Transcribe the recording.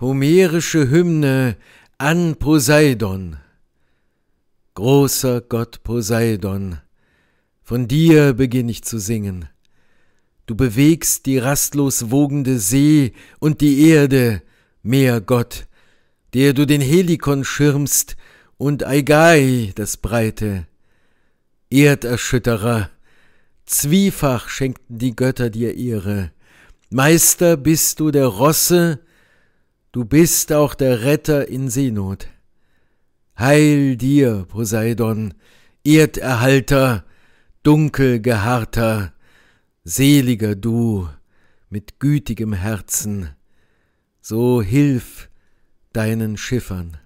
Homerische Hymne an Poseidon. Großer Gott Poseidon, von dir beginn ich zu singen. Du bewegst die rastlos wogende See und die Erde, Meergott, der du den Helikon schirmst und Aigai das Breite. Erderschütterer, zwiefach schenkten die Götter dir Ehre. Meister bist du der Rosse, du bist auch der Retter in Seenot. Heil dir, Poseidon, Erderhalter, dunkel seliger du mit gütigem Herzen, so hilf deinen Schiffern.